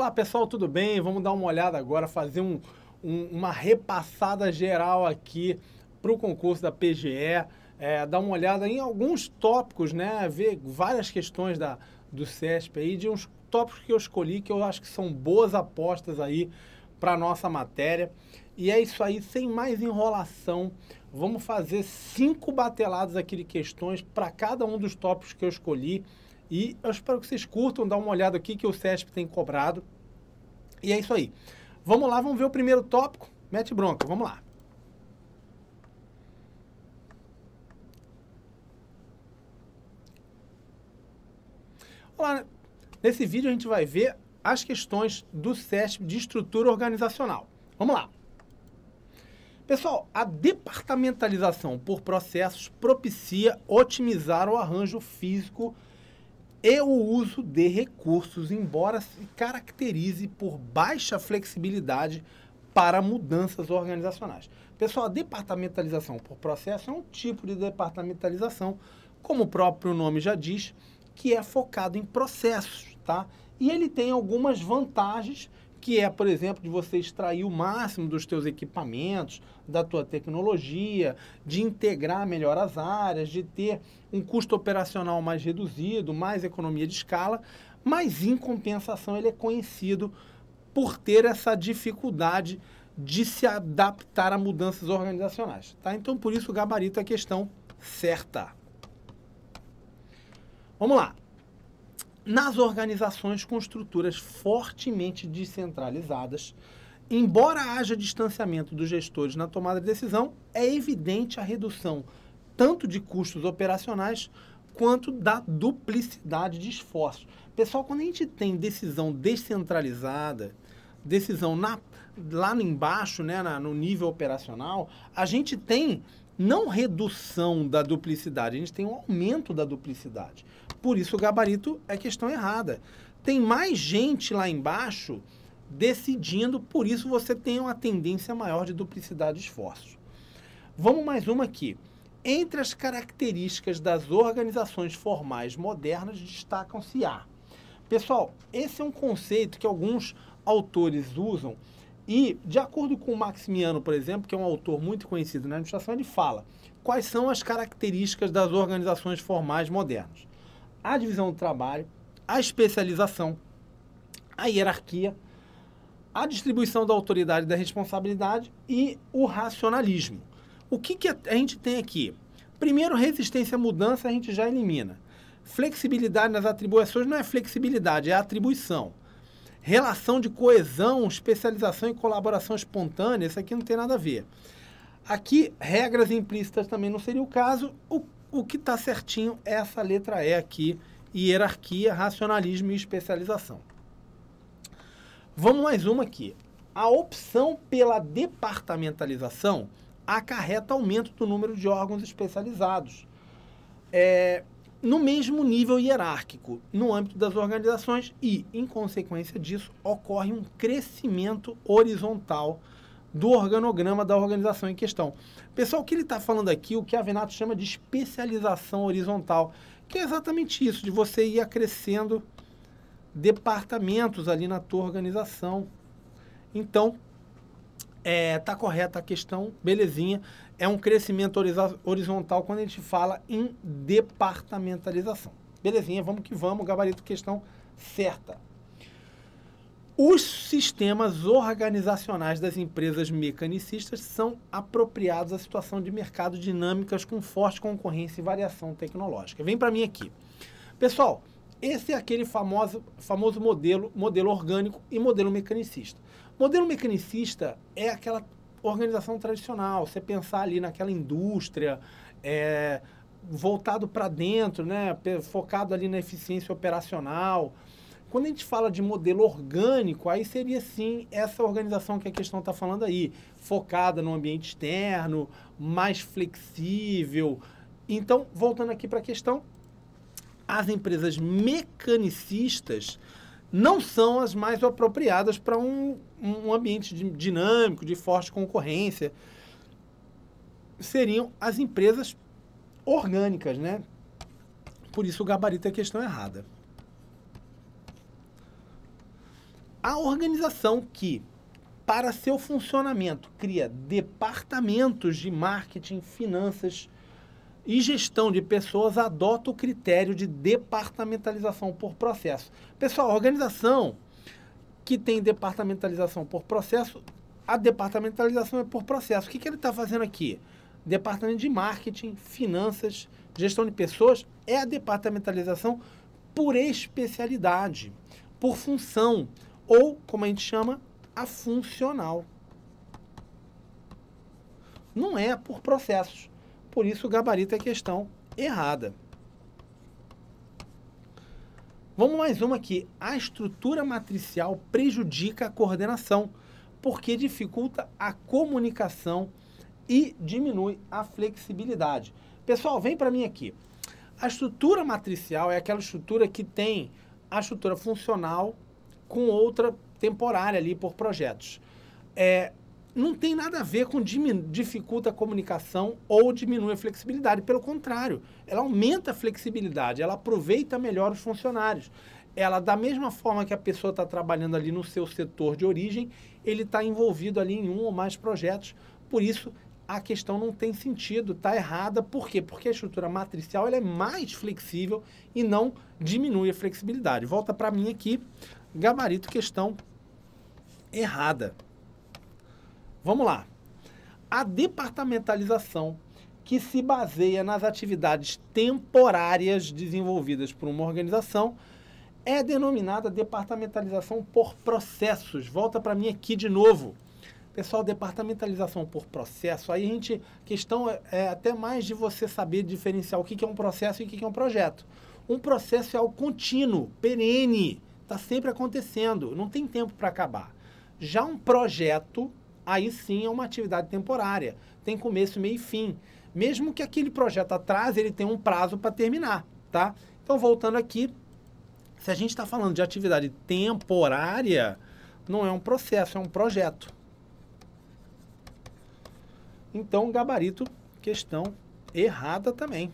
Olá pessoal, tudo bem? Vamos dar uma olhada agora, fazer um, um, uma repassada geral aqui para o concurso da PGE, é, dar uma olhada em alguns tópicos, né? Ver várias questões da, do CESP aí, de uns tópicos que eu escolhi que eu acho que são boas apostas aí para nossa matéria. E é isso aí, sem mais enrolação, vamos fazer cinco bateladas aqui de questões para cada um dos tópicos que eu escolhi. E eu espero que vocês curtam, dar uma olhada aqui que o CESP tem cobrado. E é isso aí. Vamos lá, vamos ver o primeiro tópico. Mete bronca, vamos lá. Olá, nesse vídeo a gente vai ver as questões do CESP de estrutura organizacional. Vamos lá. Pessoal, a departamentalização por processos propicia otimizar o arranjo físico e o uso de recursos, embora se caracterize por baixa flexibilidade para mudanças organizacionais. Pessoal, a departamentalização por processo é um tipo de departamentalização, como o próprio nome já diz, que é focado em processos, tá? E ele tem algumas vantagens que é, por exemplo, de você extrair o máximo dos teus equipamentos, da tua tecnologia, de integrar melhor as áreas, de ter um custo operacional mais reduzido, mais economia de escala, mas em compensação ele é conhecido por ter essa dificuldade de se adaptar a mudanças organizacionais, tá? Então por isso o gabarito é a questão certa. Vamos lá nas organizações com estruturas fortemente descentralizadas, embora haja distanciamento dos gestores na tomada de decisão, é evidente a redução tanto de custos operacionais quanto da duplicidade de esforços. Pessoal, quando a gente tem decisão descentralizada, decisão na, lá embaixo, né, na, no nível operacional, a gente tem não redução da duplicidade, a gente tem um aumento da duplicidade. Por isso o gabarito é questão errada. Tem mais gente lá embaixo decidindo, por isso você tem uma tendência maior de duplicidade de esforço Vamos mais uma aqui. Entre as características das organizações formais modernas destacam-se a. Pessoal, esse é um conceito que alguns autores usam e, de acordo com o Maximiano, por exemplo, que é um autor muito conhecido na administração, ele fala quais são as características das organizações formais modernas. A divisão do trabalho, a especialização, a hierarquia, a distribuição da autoridade e da responsabilidade e o racionalismo. O que, que a gente tem aqui? Primeiro, resistência à mudança a gente já elimina. Flexibilidade nas atribuições não é flexibilidade, é atribuição. Relação de coesão, especialização e colaboração espontânea, isso aqui não tem nada a ver. Aqui, regras implícitas também não seria o caso. O, o que está certinho é essa letra E aqui, hierarquia, racionalismo e especialização. Vamos mais uma aqui. A opção pela departamentalização acarreta aumento do número de órgãos especializados. É, no mesmo nível hierárquico no âmbito das organizações e, em consequência disso, ocorre um crescimento horizontal do organograma da organização em questão. Pessoal, o que ele está falando aqui, o que a Venato chama de especialização horizontal, que é exatamente isso, de você ir acrescendo departamentos ali na tua organização. Então, é, tá correta a questão, belezinha é um crescimento horizontal quando a gente fala em departamentalização. Belezinha, vamos que vamos, gabarito questão certa. Os sistemas organizacionais das empresas mecanicistas são apropriados à situação de mercado dinâmicas com forte concorrência e variação tecnológica. Vem para mim aqui. Pessoal, esse é aquele famoso, famoso modelo, modelo orgânico e modelo mecanicista. Modelo mecanicista é aquela organização tradicional, você pensar ali naquela indústria, é, voltado para dentro, né, focado ali na eficiência operacional. Quando a gente fala de modelo orgânico, aí seria sim essa organização que a questão está falando aí, focada no ambiente externo, mais flexível. Então, voltando aqui para a questão, as empresas mecanicistas não são as mais apropriadas para um, um ambiente dinâmico, de forte concorrência. Seriam as empresas orgânicas, né? Por isso o gabarito é a questão errada. A organização que, para seu funcionamento, cria departamentos de marketing, finanças, e gestão de pessoas adota o critério de departamentalização por processo. Pessoal, organização que tem departamentalização por processo, a departamentalização é por processo. O que, que ele está fazendo aqui? Departamento de marketing, finanças, gestão de pessoas é a departamentalização por especialidade, por função, ou, como a gente chama, a funcional. Não é por processos. Por isso, o gabarito é questão errada. Vamos mais uma aqui. A estrutura matricial prejudica a coordenação, porque dificulta a comunicação e diminui a flexibilidade. Pessoal, vem para mim aqui. A estrutura matricial é aquela estrutura que tem a estrutura funcional com outra temporária ali por projetos. É, não tem nada a ver com dificulta a comunicação ou diminui a flexibilidade. Pelo contrário, ela aumenta a flexibilidade, ela aproveita melhor os funcionários. Ela, da mesma forma que a pessoa está trabalhando ali no seu setor de origem, ele está envolvido ali em um ou mais projetos. Por isso, a questão não tem sentido, está errada. Por quê? Porque a estrutura matricial ela é mais flexível e não diminui a flexibilidade. Volta para mim aqui, gabarito questão errada. Vamos lá. A departamentalização, que se baseia nas atividades temporárias desenvolvidas por uma organização, é denominada departamentalização por processos. Volta para mim aqui de novo. Pessoal, departamentalização por processo, aí a gente. questão é, é até mais de você saber diferenciar o que é um processo e o que é um projeto. Um processo é algo contínuo, perene, está sempre acontecendo, não tem tempo para acabar. Já um projeto aí sim é uma atividade temporária. Tem começo, meio e fim. Mesmo que aquele projeto atrás ele tem um prazo para terminar, tá? Então, voltando aqui, se a gente está falando de atividade temporária, não é um processo, é um projeto. Então, gabarito, questão errada também.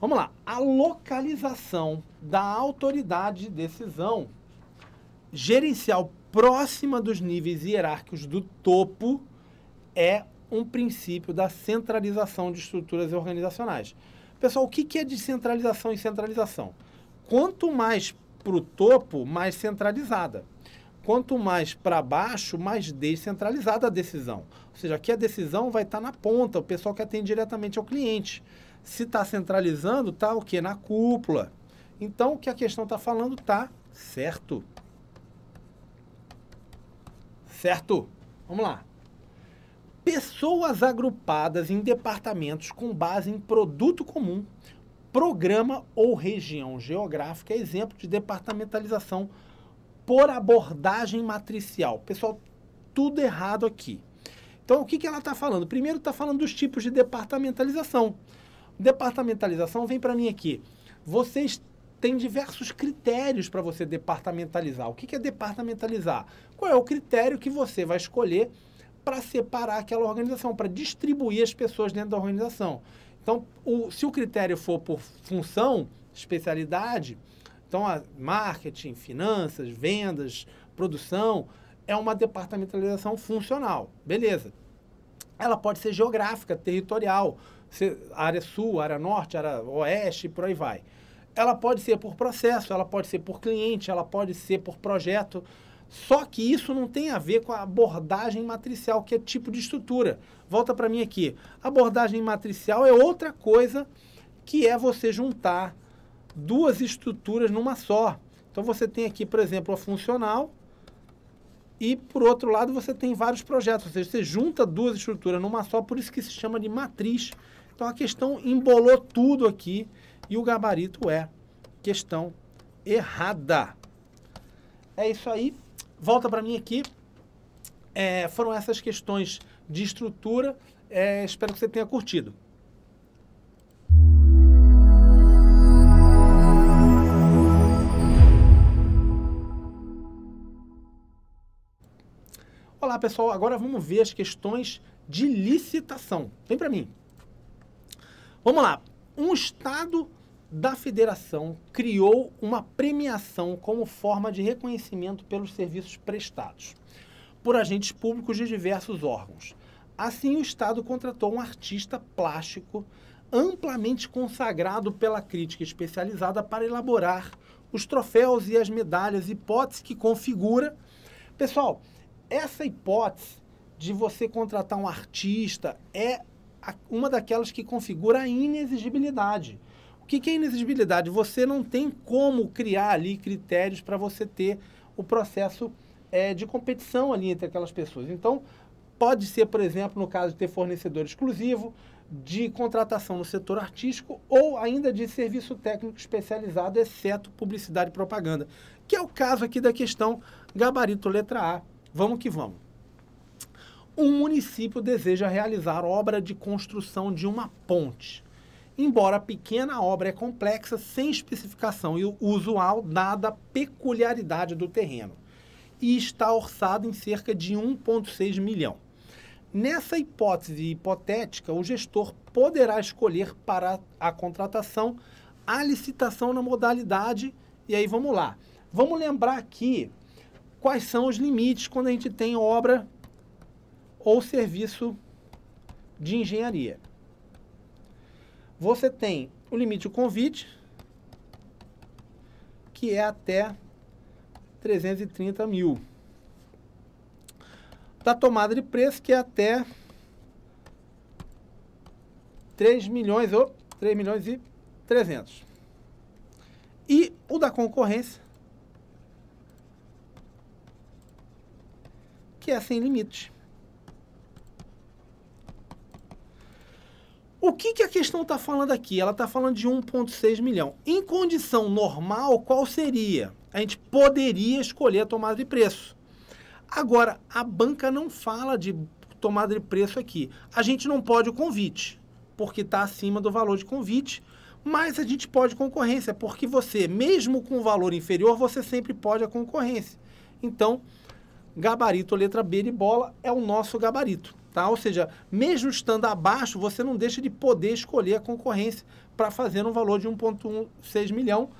Vamos lá. A localização da autoridade de decisão gerencial próxima dos níveis hierárquicos do topo é um princípio da centralização de estruturas organizacionais. Pessoal, o que é descentralização e centralização? Quanto mais para o topo, mais centralizada. Quanto mais para baixo, mais descentralizada a decisão. Ou seja, aqui a decisão vai estar tá na ponta, o pessoal que atende diretamente ao cliente. Se está centralizando, está o quê? Na cúpula. Então, o que a questão está falando está certo certo? Vamos lá. Pessoas agrupadas em departamentos com base em produto comum, programa ou região geográfica, é exemplo de departamentalização por abordagem matricial. Pessoal, tudo errado aqui. Então, o que, que ela está falando? Primeiro, está falando dos tipos de departamentalização. Departamentalização vem para mim aqui. Vocês tem diversos critérios para você departamentalizar. O que é departamentalizar? Qual é o critério que você vai escolher para separar aquela organização, para distribuir as pessoas dentro da organização? Então, o, se o critério for por função, especialidade, então marketing, finanças, vendas, produção, é uma departamentalização funcional. Beleza. Ela pode ser geográfica, territorial, área sul, área norte, área oeste, por aí vai ela pode ser por processo, ela pode ser por cliente, ela pode ser por projeto. Só que isso não tem a ver com a abordagem matricial, que é tipo de estrutura. Volta para mim aqui. A abordagem matricial é outra coisa que é você juntar duas estruturas numa só. Então você tem aqui, por exemplo, a funcional e por outro lado você tem vários projetos, ou seja, você junta duas estruturas numa só, por isso que se chama de matriz. Então a questão embolou tudo aqui e o gabarito é questão errada. É isso aí. Volta para mim aqui. É, foram essas questões de estrutura. É, espero que você tenha curtido. Olá pessoal, agora vamos ver as questões de licitação. Vem para mim. Vamos lá. Um Estado da federação criou uma premiação como forma de reconhecimento pelos serviços prestados por agentes públicos de diversos órgãos. Assim, o Estado contratou um artista plástico amplamente consagrado pela crítica especializada para elaborar os troféus e as medalhas, hipótese que configura. Pessoal, essa hipótese de você contratar um artista é uma daquelas que configura a inexigibilidade que, que é inexigibilidade? Você não tem como criar ali critérios para você ter o processo é, de competição ali entre aquelas pessoas. Então, pode ser, por exemplo, no caso de ter fornecedor exclusivo, de contratação no setor artístico ou ainda de serviço técnico especializado, exceto publicidade e propaganda, que é o caso aqui da questão gabarito letra A. Vamos que vamos. Um município deseja realizar obra de construção de uma ponte. Embora a pequena obra é complexa, sem especificação e usual, dada a peculiaridade do terreno, e está orçado em cerca de 1,6 milhão. Nessa hipótese hipotética, o gestor poderá escolher para a contratação a licitação na modalidade. E aí vamos lá. Vamos lembrar aqui quais são os limites quando a gente tem obra ou serviço de engenharia. Você tem o limite do convite, que é até 330 mil. Da tomada de preço, que é até 3 milhões ou 3 milhões e 300. E o da concorrência, que é sem limite. que, que a questão está falando aqui? Ela está falando de 1,6 milhão. Em condição normal, qual seria? A gente poderia escolher a tomada de preço. Agora, a banca não fala de tomada de preço aqui. A gente não pode o convite, porque está acima do valor de convite, mas a gente pode concorrência, porque você, mesmo com o valor inferior, você sempre pode a concorrência. Então, gabarito letra B de bola é o nosso gabarito. Tá? Ou seja, mesmo estando abaixo, você não deixa de poder escolher a concorrência para fazer um valor de 1,16 milhão.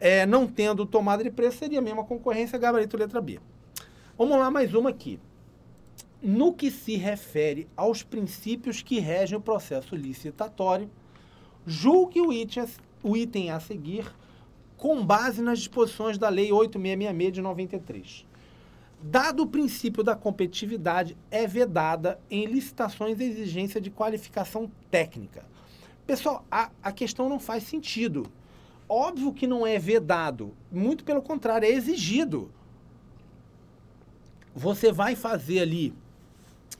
É, não tendo tomada de preço, seria a mesma concorrência, gabarito letra B. Vamos lá, mais uma aqui. No que se refere aos princípios que regem o processo licitatório, julgue o item, o item a seguir com base nas disposições da Lei 8666 de 93. Dado o princípio da competitividade, é vedada em licitações a exigência de qualificação técnica. Pessoal, a, a questão não faz sentido. Óbvio que não é vedado, muito pelo contrário, é exigido. Você vai fazer ali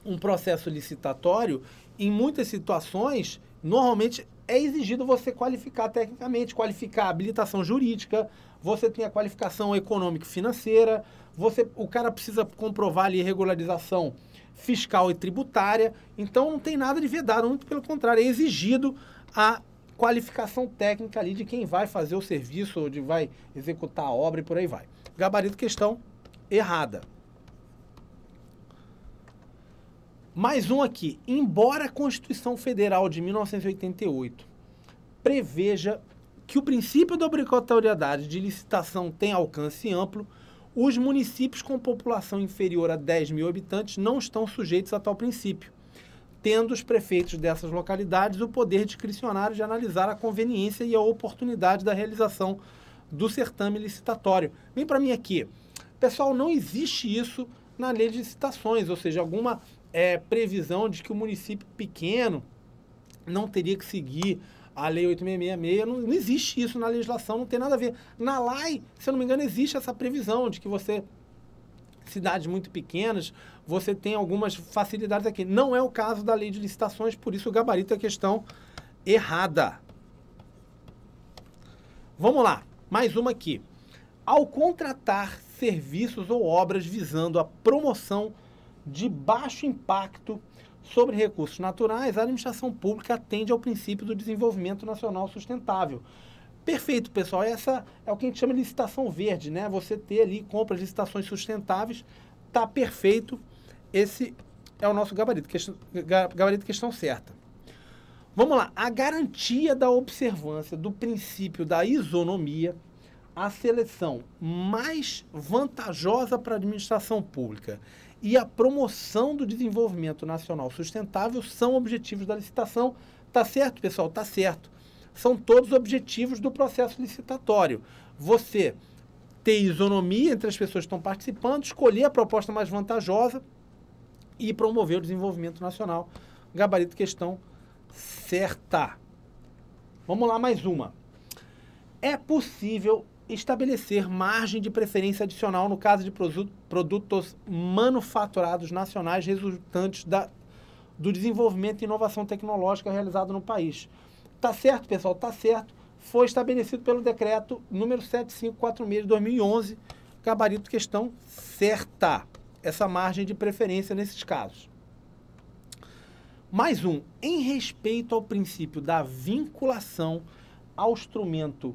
um processo licitatório, em muitas situações, normalmente é exigido você qualificar tecnicamente, qualificar a habilitação jurídica, você tem a qualificação econômico-financeira, você, o cara precisa comprovar ali regularização fiscal e tributária. Então não tem nada de vedado, muito pelo contrário, é exigido a qualificação técnica ali de quem vai fazer o serviço, ou de vai executar a obra e por aí vai. Gabarito questão errada. Mais um aqui. Embora a Constituição Federal de 1988 preveja que o princípio da obrigatoriedade de licitação tem alcance amplo, os municípios com população inferior a 10 mil habitantes não estão sujeitos a tal princípio, tendo os prefeitos dessas localidades o poder discricionário de analisar a conveniência e a oportunidade da realização do certame licitatório. Vem para mim aqui. Pessoal, não existe isso na lei de licitações, ou seja, alguma é, previsão de que o município pequeno não teria que seguir a lei 8666, não, não existe isso na legislação, não tem nada a ver. Na LAI, se eu não me engano, existe essa previsão de que você cidades muito pequenas, você tem algumas facilidades aqui. Não é o caso da lei de licitações, por isso o gabarito é questão errada. Vamos lá, mais uma aqui. Ao contratar serviços ou obras visando a promoção de baixo impacto Sobre recursos naturais, a administração pública atende ao princípio do desenvolvimento nacional sustentável. Perfeito, pessoal. Essa é o que a gente chama de licitação verde, né? Você ter ali compras de licitações sustentáveis, tá perfeito. Esse é o nosso gabarito, questão, gabarito questão certa. Vamos lá. A garantia da observância do princípio da isonomia, a seleção mais vantajosa para a administração pública e a promoção do desenvolvimento nacional sustentável são objetivos da licitação. Tá certo, pessoal? Tá certo. São todos objetivos do processo licitatório. Você ter isonomia entre as pessoas que estão participando, escolher a proposta mais vantajosa e promover o desenvolvimento nacional. Gabarito questão certa. Vamos lá mais uma. É possível estabelecer margem de preferência adicional no caso de produtos manufaturados nacionais resultantes da, do desenvolvimento e inovação tecnológica realizado no país. Tá certo, pessoal? Tá certo. Foi estabelecido pelo decreto número 7546 de 2011, gabarito questão certa, essa margem de preferência nesses casos. Mais um, em respeito ao princípio da vinculação ao instrumento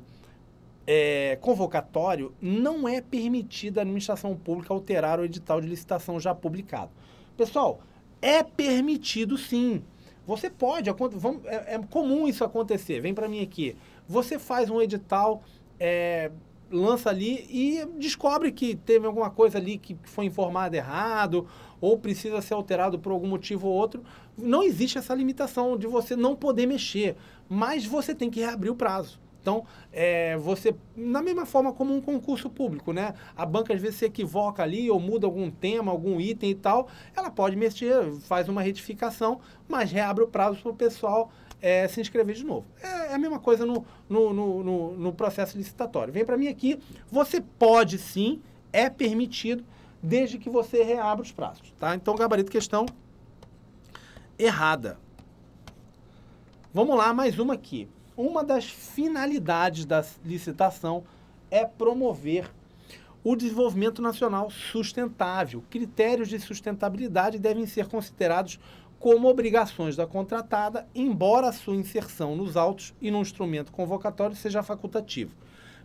é, convocatório, não é permitida a administração pública alterar o edital de licitação já publicado. Pessoal, é permitido sim. Você pode, é, é, comum isso acontecer. Vem para mim aqui. Você faz um edital, é, lança ali e descobre que teve alguma coisa ali que foi informada errado ou precisa ser alterado por algum motivo ou outro. Não existe essa limitação de você não poder mexer, mas você tem que reabrir o prazo. Então, é, você, na mesma forma como um concurso público, né? A banca às vezes se equivoca ali ou muda algum tema, algum item e tal, ela pode mexer, faz uma retificação, mas reabre o prazo para o pessoal é, se inscrever de novo. É, é a mesma coisa no, no, no, no processo licitatório. Vem para mim aqui, você pode sim, é permitido, desde que você reabra os prazos, tá? Então, gabarito questão errada. Vamos lá, mais uma aqui uma das finalidades da licitação é promover o desenvolvimento nacional sustentável. Critérios de sustentabilidade devem ser considerados como obrigações da contratada, embora sua inserção nos autos e no instrumento convocatório seja facultativo.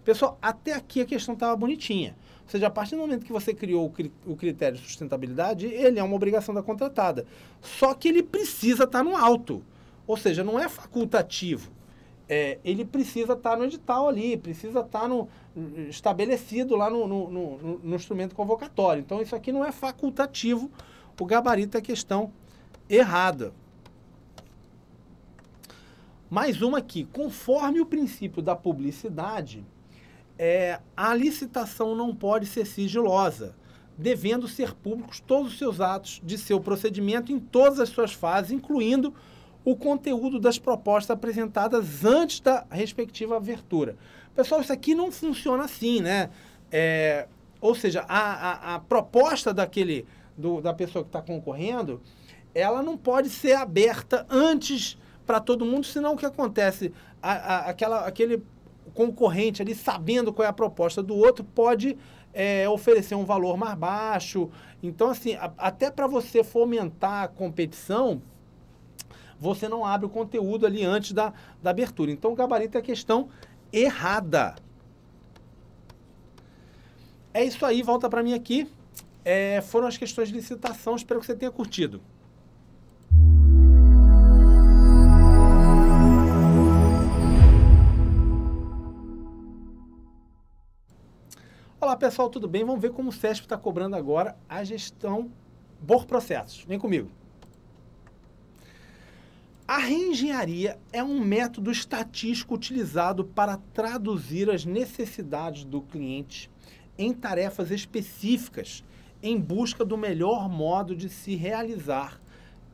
Pessoal, até aqui a questão estava bonitinha. Ou seja, a partir do momento que você criou o critério de sustentabilidade, ele é uma obrigação da contratada. Só que ele precisa estar tá no alto. Ou seja, não é facultativo é, ele precisa estar tá no edital ali, precisa estar tá no, estabelecido lá no, no, no, no instrumento convocatório. Então, isso aqui não é facultativo. O gabarito é questão errada. Mais uma aqui. Conforme o princípio da publicidade, é, a licitação não pode ser sigilosa, devendo ser públicos todos os seus atos de seu procedimento em todas as suas fases, incluindo o conteúdo das propostas apresentadas antes da respectiva abertura. Pessoal, isso aqui não funciona assim, né? É, ou seja, a, a, a proposta daquele do, da pessoa que está concorrendo, ela não pode ser aberta antes para todo mundo, senão o que acontece? A, aquela, aquele concorrente ali, sabendo qual é a proposta do outro, pode é, oferecer um valor mais baixo. Então, assim, até para você fomentar a competição, você não abre o conteúdo ali antes da, da abertura. Então, o gabarito é a questão errada. É isso aí, volta para mim aqui. É, foram as questões de licitação, espero que você tenha curtido. Olá pessoal, tudo bem? Vamos ver como o SESP está cobrando agora a gestão por processos. Vem comigo. A reengenharia é um método estatístico utilizado para traduzir as necessidades do cliente em tarefas específicas em busca do melhor modo de se realizar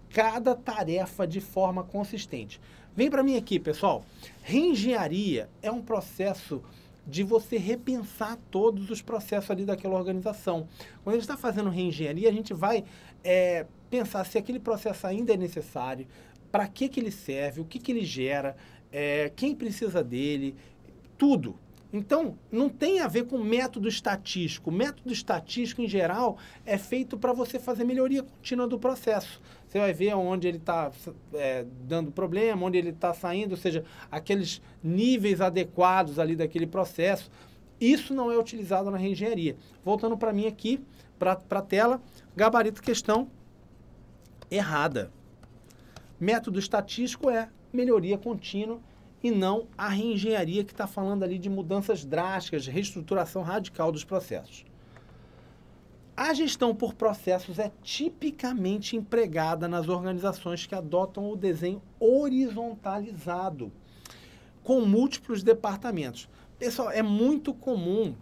cada tarefa de forma consistente. Vem para mim aqui, pessoal. Reengenharia é um processo de você repensar todos os processos ali daquela organização. Quando a gente está fazendo reengenharia, a gente vai é, pensar se aquele processo ainda é necessário, para que, que ele serve, o que, que ele gera, é, quem precisa dele, tudo. Então, não tem a ver com método estatístico. O método estatístico, em geral, é feito para você fazer melhoria contínua do processo. Você vai ver onde ele está é, dando problema, onde ele está saindo, ou seja, aqueles níveis adequados ali daquele processo. Isso não é utilizado na engenharia. Voltando para mim aqui, para a tela, gabarito questão errada. Método estatístico é melhoria contínua e não a reengenharia que está falando ali de mudanças drásticas, reestruturação radical dos processos. A gestão por processos é tipicamente empregada nas organizações que adotam o desenho horizontalizado, com múltiplos departamentos. Pessoal, é muito comum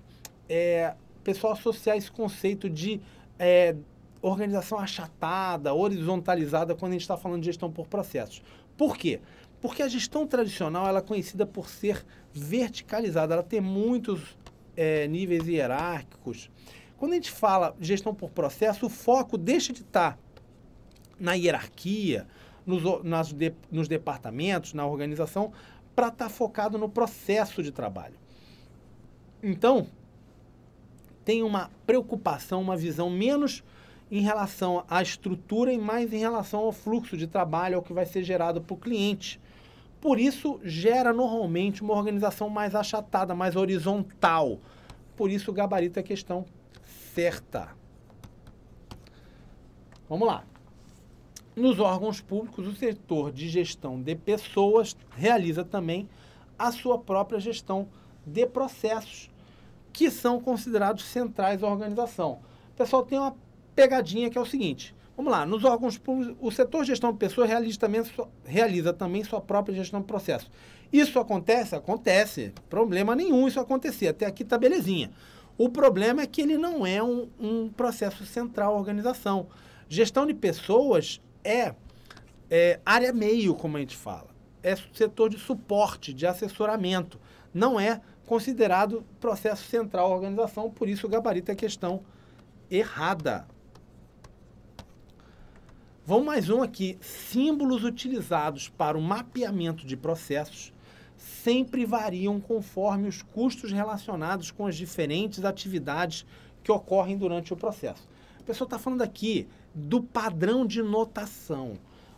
é, pessoal associar esse conceito de é, organização achatada, horizontalizada, quando a gente está falando de gestão por processos. Por quê? Porque a gestão tradicional ela é conhecida por ser verticalizada, ela tem muitos é, níveis hierárquicos. Quando a gente fala gestão por processo, o foco deixa de estar tá na hierarquia, nos, nas de, nos departamentos, na organização, para estar tá focado no processo de trabalho. Então, tem uma preocupação, uma visão menos em relação à estrutura e mais em relação ao fluxo de trabalho, ao que vai ser gerado para o cliente. Por isso, gera normalmente uma organização mais achatada, mais horizontal. Por isso, o gabarito é questão certa. Vamos lá. Nos órgãos públicos, o setor de gestão de pessoas realiza também a sua própria gestão de processos, que são considerados centrais à organização. O pessoal tem uma pegadinha que é o seguinte. Vamos lá, nos órgãos públicos, o setor gestão de pessoas realiza também, realiza também sua própria gestão de processo. Isso acontece? Acontece. Problema nenhum isso acontecer. Até aqui tá belezinha. O problema é que ele não é um, um processo central organização. Gestão de pessoas é, é área meio, como a gente fala. É setor de suporte, de assessoramento. Não é considerado processo central organização, por isso o gabarito é questão errada. Vamos mais um aqui. Símbolos utilizados para o mapeamento de processos sempre variam conforme os custos relacionados com as diferentes atividades que ocorrem durante o processo. A pessoa está falando aqui do padrão de notação.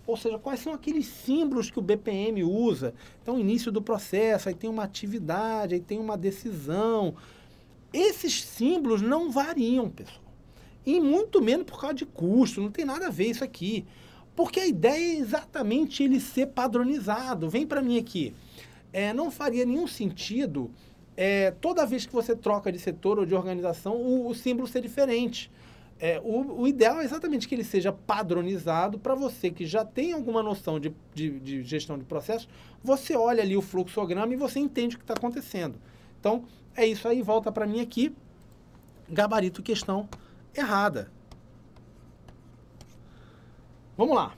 Ou seja, quais são aqueles símbolos que o BPM usa? Então, início do processo, aí tem uma atividade, aí tem uma decisão. Esses símbolos não variam, pessoal. E muito menos por causa de custo, não tem nada a ver isso aqui. Porque a ideia é exatamente ele ser padronizado. Vem para mim aqui. É, não faria nenhum sentido é, toda vez que você troca de setor ou de organização o, o símbolo ser diferente. É, o, o, ideal é exatamente que ele seja padronizado para você que já tem alguma noção de, de, de gestão de processo, você olha ali o fluxograma e você entende o que está acontecendo. Então, é isso aí, volta para mim aqui. Gabarito questão errada. Vamos lá.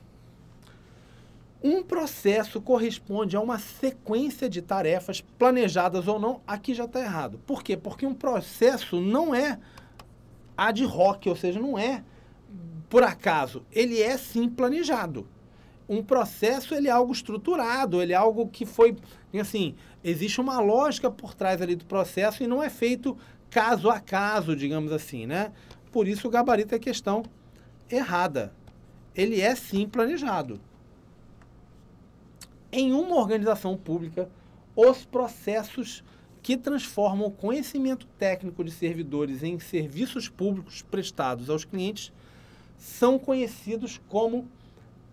Um processo corresponde a uma sequência de tarefas planejadas ou não. Aqui já está errado. Por quê? Porque um processo não é ad hoc, ou seja, não é por acaso. Ele é sim planejado. Um processo ele é algo estruturado, ele é algo que foi assim. Existe uma lógica por trás ali do processo e não é feito caso a caso, digamos assim, né? Por isso o gabarito é questão errada. Ele é sim planejado. Em uma organização pública, os processos que transformam o conhecimento técnico de servidores em serviços públicos prestados aos clientes são conhecidos como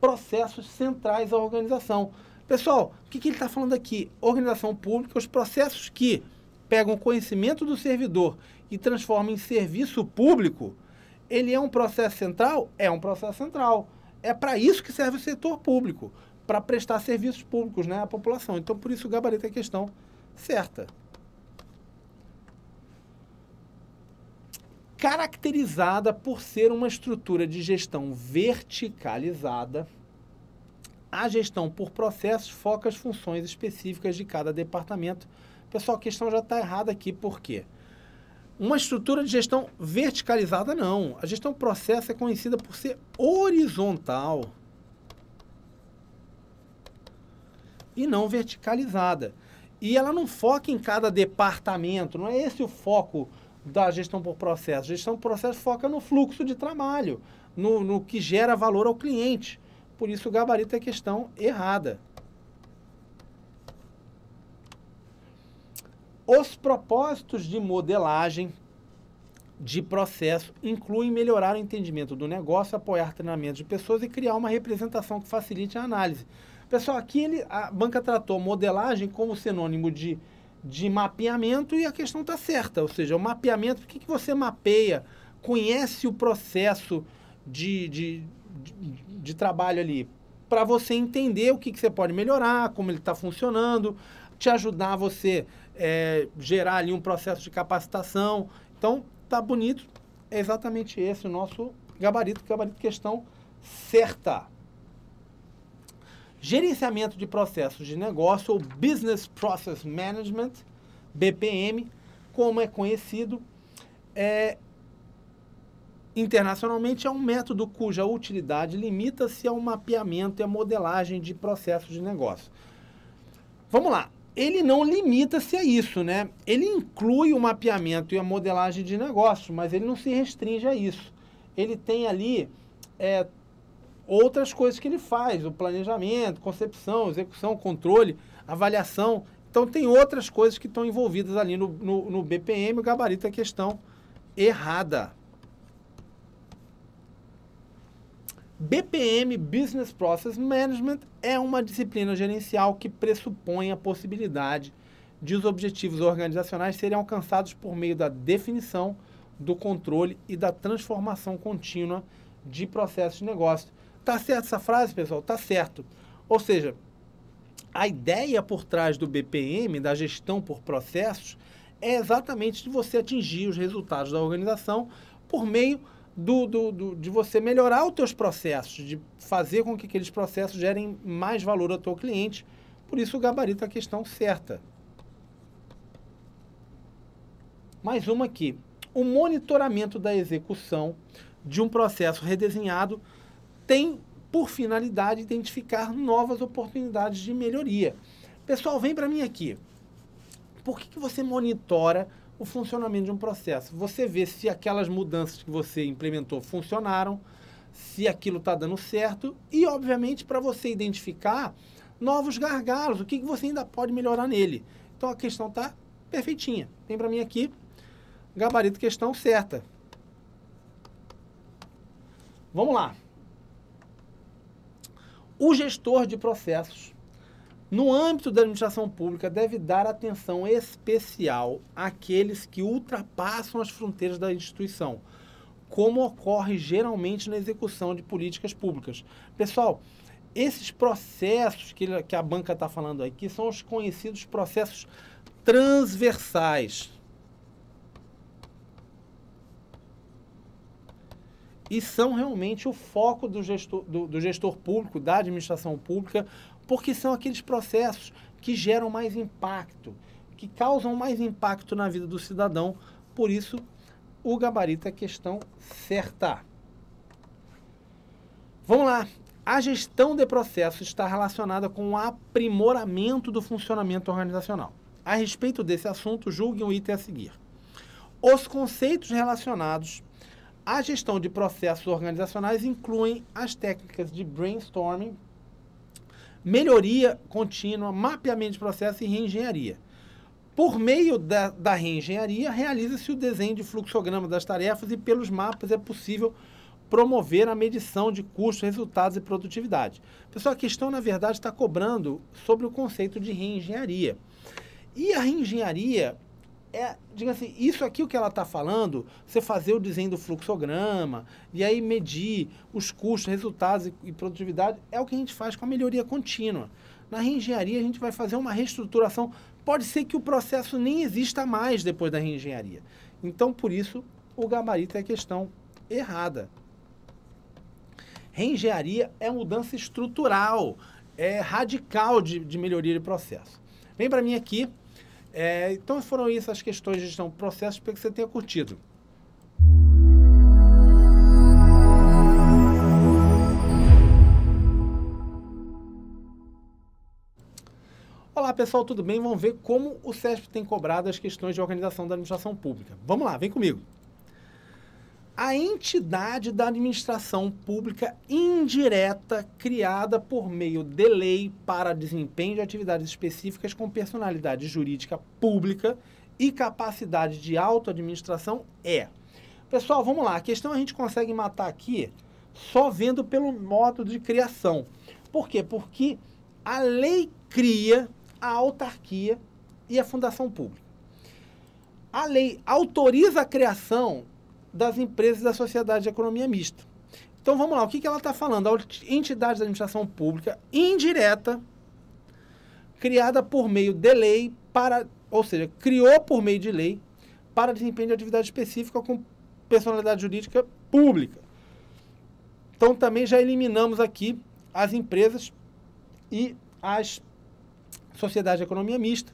processos centrais à organização. Pessoal, o que, que ele está falando aqui? Organização pública, os processos que pegam conhecimento do servidor e transforma em serviço público, ele é um processo central? É um processo central. É para isso que serve o setor público, para prestar serviços públicos né, à população. Então, por isso, o gabarito é a questão certa. Caracterizada por ser uma estrutura de gestão verticalizada, a gestão por processos foca as funções específicas de cada departamento. Pessoal, a questão já está errada aqui, por quê? Porque uma estrutura de gestão verticalizada, não. A gestão processo é conhecida por ser horizontal e não verticalizada. E ela não foca em cada departamento, não é esse o foco da gestão por processo. A gestão por processo foca no fluxo de trabalho, no, no que gera valor ao cliente. Por isso o gabarito é questão errada. Os propósitos de modelagem de processo incluem melhorar o entendimento do negócio, apoiar treinamento de pessoas e criar uma representação que facilite a análise. Pessoal, aqui ele, a banca tratou modelagem como sinônimo de, de mapeamento e a questão está certa. Ou seja, o mapeamento, por que, que você mapeia, conhece o processo de, de, de, de trabalho ali? Para você entender o que, que você pode melhorar, como ele está funcionando, te ajudar você é, gerar ali um processo de capacitação. Então, tá bonito. É exatamente esse o nosso gabarito, é gabarito questão certa. Gerenciamento de processos de negócio, ou Business Process Management, BPM, como é conhecido, é, internacionalmente é um método cuja utilidade limita-se ao mapeamento e à modelagem de processos de negócio. Vamos lá ele não limita-se a isso, né? Ele inclui o mapeamento e a modelagem de negócio, mas ele não se restringe a isso. Ele tem ali é, outras coisas que ele faz, o planejamento, concepção, execução, controle, avaliação. Então tem outras coisas que estão envolvidas ali no, no, no BPM, o gabarito é questão errada. BPM, Business Process Management, é uma disciplina gerencial que pressupõe a possibilidade de os objetivos organizacionais serem alcançados por meio da definição, do controle e da transformação contínua de processos de negócio. Tá certo essa frase, pessoal? Tá certo. Ou seja, a ideia por trás do BPM, da gestão por processos, é exatamente de você atingir os resultados da organização por meio do, do, do, de você melhorar os teus processos, de fazer com que aqueles processos gerem mais valor ao teu cliente. Por isso o gabarito é a questão certa. Mais uma aqui. O monitoramento da execução de um processo redesenhado tem por finalidade identificar novas oportunidades de melhoria. Pessoal, vem para mim aqui. Por que, que você monitora o funcionamento de um processo. Você vê se aquelas mudanças que você implementou funcionaram, se aquilo está dando certo e, obviamente, para você identificar novos gargalos, o que, que você ainda pode melhorar nele. Então a questão está perfeitinha. Tem para mim aqui gabarito questão certa. Vamos lá. O gestor de processos no âmbito da administração pública, deve dar atenção especial àqueles que ultrapassam as fronteiras da instituição, como ocorre geralmente na execução de políticas públicas. Pessoal, esses processos que, que a banca está falando aqui são os conhecidos processos transversais. E são realmente o foco do gestor, do, do gestor público, da administração pública, porque são aqueles processos que geram mais impacto, que causam mais impacto na vida do cidadão. Por isso, o gabarito é questão certa. Vamos lá. A gestão de processos está relacionada com o aprimoramento do funcionamento organizacional. A respeito desse assunto, julguem o item a seguir. Os conceitos relacionados à gestão de processos organizacionais incluem as técnicas de brainstorming, melhoria contínua, mapeamento de processo e reengenharia. Por meio da, da reengenharia, realiza-se o desenho de fluxograma das tarefas e pelos mapas é possível promover a medição de custos, resultados e produtividade. Pessoal, a questão, na verdade, está cobrando sobre o conceito de reengenharia. E a reengenharia, é, diga assim, isso aqui o que ela está falando, você fazer o desenho do fluxograma, e aí medir os custos, resultados e, e produtividade, é o que a gente faz com a melhoria contínua. Na reengenharia, a gente vai fazer uma reestruturação. Pode ser que o processo nem exista mais depois da reengenharia. Então, por isso, o gabarito é a questão errada. Reengenharia é mudança estrutural, é radical de, de melhoria de processo. Vem para mim aqui é, então foram isso as questões de gestão do processo. Espero que você tenha curtido. Olá pessoal, tudo bem? Vamos ver como o SESP tem cobrado as questões de organização da administração pública. Vamos lá, vem comigo a entidade da administração pública indireta criada por meio de lei para desempenho de atividades específicas com personalidade jurídica pública e capacidade de autoadministração é. Pessoal, vamos lá. A questão a gente consegue matar aqui só vendo pelo modo de criação. Por quê? Porque a lei cria a autarquia e a fundação pública. A lei autoriza a criação das empresas da sociedade de economia mista. Então vamos lá, o que, que ela está falando? A entidade da administração pública indireta, criada por meio de lei, para, ou seja, criou por meio de lei para desempenho de atividade específica com personalidade jurídica pública. Então também já eliminamos aqui as empresas e as sociedades de economia mista.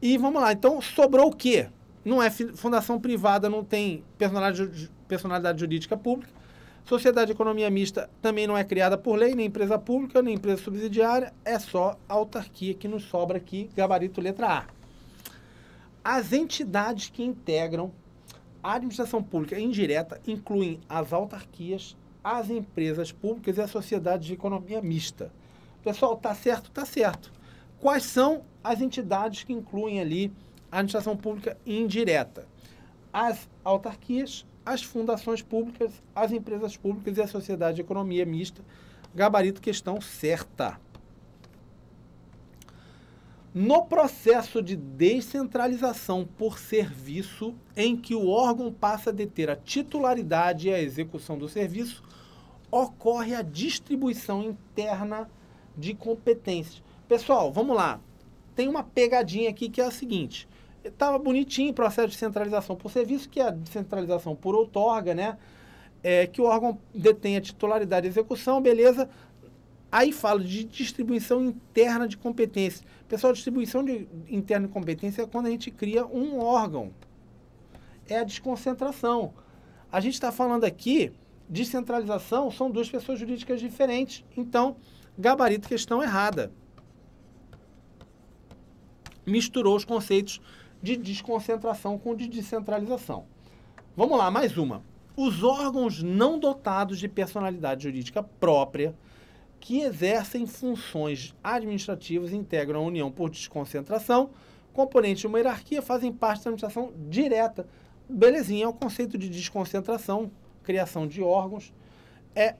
E vamos lá, então sobrou o quê? Não é fundação privada, não tem personalidade, personalidade jurídica pública. Sociedade de economia mista também não é criada por lei, nem empresa pública, nem empresa subsidiária, é só autarquia que nos sobra aqui, gabarito letra A. As entidades que integram a administração pública indireta incluem as autarquias, as empresas públicas e as sociedades de economia mista. Pessoal, tá certo? Tá certo. Quais são as entidades que incluem ali a administração pública indireta, as autarquias, as fundações públicas, as empresas públicas e a sociedade de economia mista. Gabarito questão certa. No processo de descentralização por serviço, em que o órgão passa a deter a titularidade e a execução do serviço, ocorre a distribuição interna de competências. Pessoal, vamos lá. Tem uma pegadinha aqui que é a seguinte: estava bonitinho o processo de centralização por serviço, que é a descentralização por outorga, né? É, que o órgão detém a titularidade e execução, beleza. Aí falo de distribuição interna de competência. Pessoal, distribuição de, interna de competência é quando a gente cria um órgão. É a desconcentração. A gente está falando aqui de centralização, são duas pessoas jurídicas diferentes. Então, gabarito questão errada. Misturou os conceitos de desconcentração com de descentralização. Vamos lá, mais uma. Os órgãos não dotados de personalidade jurídica própria que exercem funções administrativas integram a União por desconcentração, componente de uma hierarquia, fazem parte da administração direta. Belezinha, é o conceito de desconcentração, criação de órgãos. É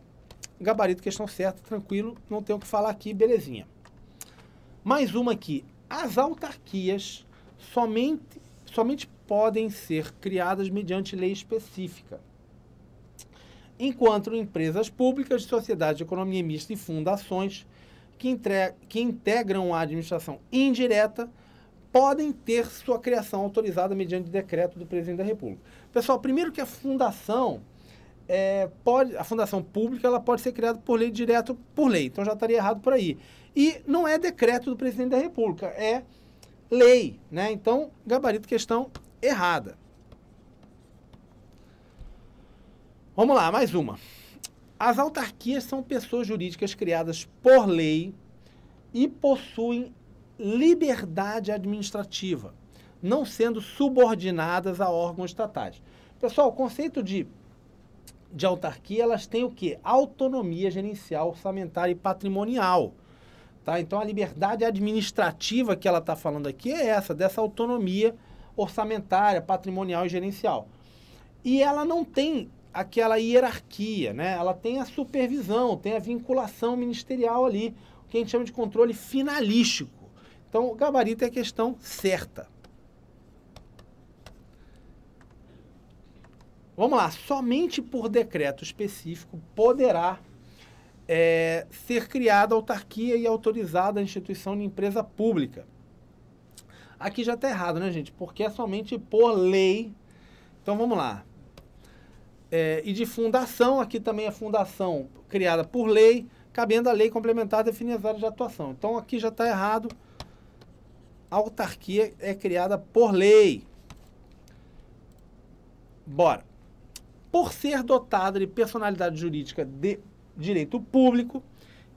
gabarito, questão certa, tranquilo, não tenho o que falar aqui, belezinha. Mais uma aqui. As autarquias somente, somente podem ser criadas mediante lei específica. Enquanto empresas públicas, sociedades de economia mista e fundações que, entre, que integram a administração indireta podem ter sua criação autorizada mediante decreto do presidente da República. Pessoal, primeiro que a fundação é, pode, a fundação pública ela pode ser criada por lei direto por lei, então já estaria errado por aí. E não é decreto do presidente da República, é lei, né? Então, gabarito questão errada. Vamos lá, mais uma. As autarquias são pessoas jurídicas criadas por lei e possuem liberdade administrativa, não sendo subordinadas a órgãos estatais. Pessoal, o conceito de, de autarquia, elas têm o quê? Autonomia gerencial, orçamentária e patrimonial. Tá? Então, a liberdade administrativa que ela está falando aqui é essa, dessa autonomia orçamentária, patrimonial e gerencial. E ela não tem aquela hierarquia, né? ela tem a supervisão, tem a vinculação ministerial ali, o que a gente chama de controle finalístico. Então, o gabarito é a questão certa. Vamos lá, somente por decreto específico poderá é, ser criada autarquia e autorizada a instituição de empresa pública. Aqui já está errado, né, gente? Porque é somente por lei. Então vamos lá. É, e de fundação, aqui também é fundação criada por lei, cabendo a lei complementar definir as áreas de atuação. Então aqui já está errado. A autarquia é criada por lei. Bora. Por ser dotada de personalidade jurídica de direito público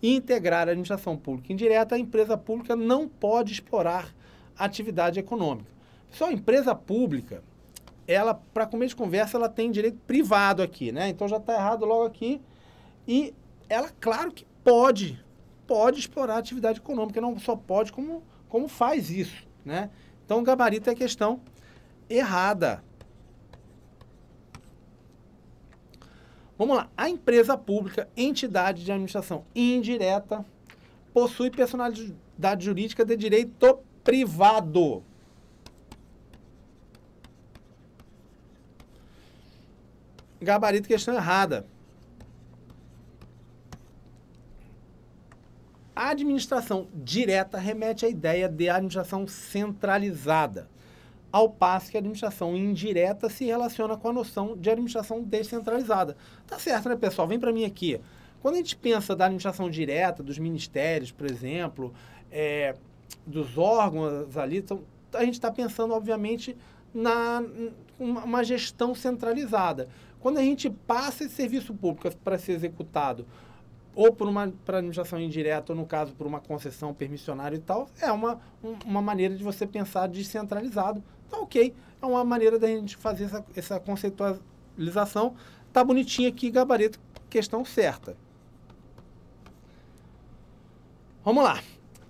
e integrar a administração pública indireta, a empresa pública não pode explorar atividade econômica. Só a empresa pública, ela, para começo de conversa, ela tem direito privado aqui, né? Então já está errado logo aqui. E ela, claro que pode, pode explorar atividade econômica, não só pode, como, como faz isso, né? Então o gabarito é questão errada. Vamos lá. A empresa pública, entidade de administração indireta, possui personalidade jurídica de direito privado. Gabarito, questão errada. A administração direta remete à ideia de administração centralizada ao passo que a administração indireta se relaciona com a noção de administração descentralizada. Tá certo, né, pessoal? Vem para mim aqui. Quando a gente pensa da administração direta, dos ministérios, por exemplo, é, dos órgãos ali, então, a gente está pensando, obviamente, na uma gestão centralizada. Quando a gente passa esse serviço público para ser executado ou por uma para administração indireta, ou no caso por uma concessão permissionária e tal, é uma, um, uma maneira de você pensar descentralizado, Tá ok. É uma maneira da gente fazer essa, essa conceitualização. Tá bonitinho aqui, gabarito, questão certa. Vamos lá.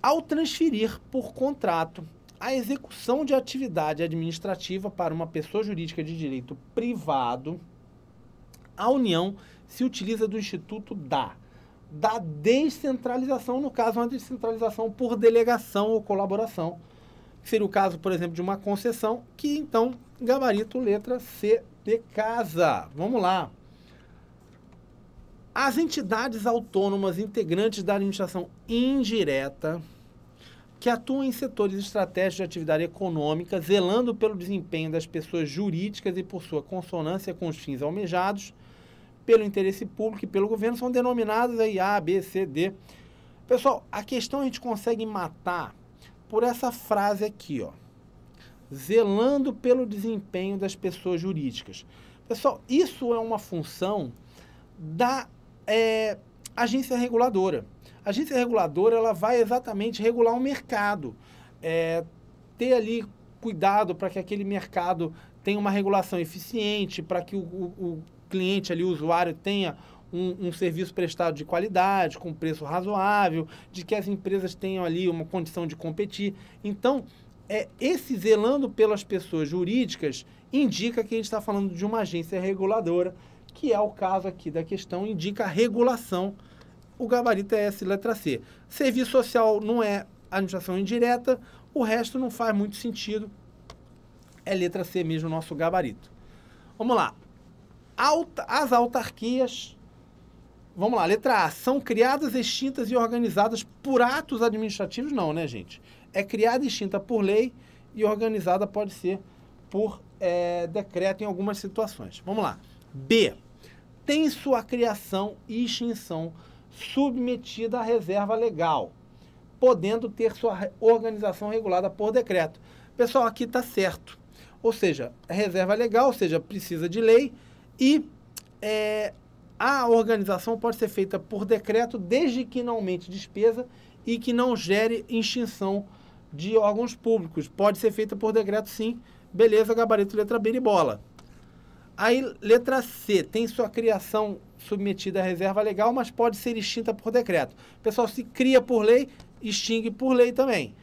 Ao transferir por contrato a execução de atividade administrativa para uma pessoa jurídica de direito privado, a União se utiliza do Instituto da da descentralização, no caso, uma descentralização por delegação ou colaboração Seria o caso, por exemplo, de uma concessão, que então, gabarito letra C de casa. Vamos lá. As entidades autônomas integrantes da administração indireta que atuam em setores estratégicos de atividade econômica, zelando pelo desempenho das pessoas jurídicas e por sua consonância com os fins almejados, pelo interesse público e pelo governo, são denominadas aí A, B, C, D. Pessoal, a questão a gente consegue matar por essa frase aqui, ó. Zelando pelo desempenho das pessoas jurídicas. Pessoal, isso é uma função da é, agência reguladora. A agência reguladora ela vai exatamente regular o mercado, é, ter ali cuidado para que aquele mercado tenha uma regulação eficiente, para que o, o, o cliente ali, o usuário, tenha um, um, serviço prestado de qualidade, com preço razoável, de que as empresas tenham ali uma condição de competir. Então, é, esse zelando pelas pessoas jurídicas indica que a gente está falando de uma agência reguladora, que é o caso aqui da questão, indica a regulação. O gabarito é S, letra C. Serviço social não é administração indireta, o resto não faz muito sentido. É letra C mesmo, nosso gabarito. Vamos lá. Alta, as autarquias Vamos lá, letra A. São criadas, extintas e organizadas por atos administrativos? Não, né, gente? É criada e extinta por lei e organizada pode ser por é, decreto em algumas situações. Vamos lá. B. Tem sua criação e extinção submetida à reserva legal, podendo ter sua organização regulada por decreto. Pessoal, aqui está certo. Ou seja, reserva legal, ou seja, precisa de lei e é, a organização pode ser feita por decreto desde que não aumente despesa e que não gere extinção de órgãos públicos. Pode ser feita por decreto, sim. Beleza, gabarito, letra B e bola. Aí, letra C, tem sua criação submetida à reserva legal, mas pode ser extinta por decreto. Pessoal, se cria por lei, extingue por lei também.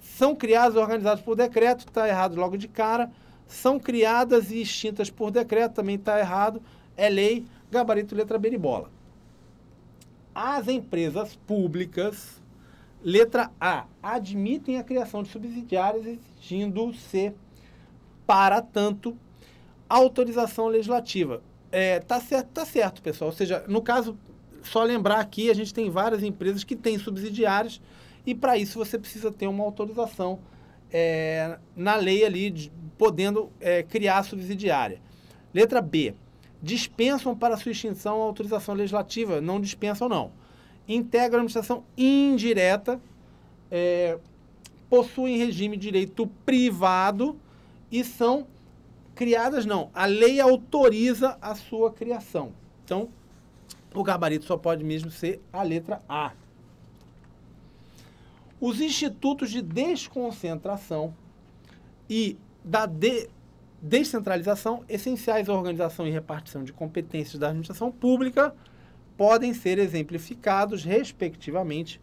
São criadas e organizadas por decreto, está errado logo de cara. São criadas e extintas por decreto, também está errado. É lei gabarito letra B de bola. As empresas públicas, letra A, admitem a criação de subsidiárias exigindo C, para tanto, autorização legislativa. É, tá certo, tá certo, pessoal. Ou seja, no caso, só lembrar aqui, a gente tem várias empresas que têm subsidiárias e para isso você precisa ter uma autorização é, na lei ali, de, podendo é, criar subsidiária. Letra B dispensam para sua extinção a autorização legislativa, não dispensam não. Integram a administração indireta, é, possuem regime de direito privado e são criadas, não, a lei autoriza a sua criação. Então, o gabarito só pode mesmo ser a letra A. Os institutos de desconcentração e da de, descentralização essenciais à organização e repartição de competências da administração pública podem ser exemplificados, respectivamente,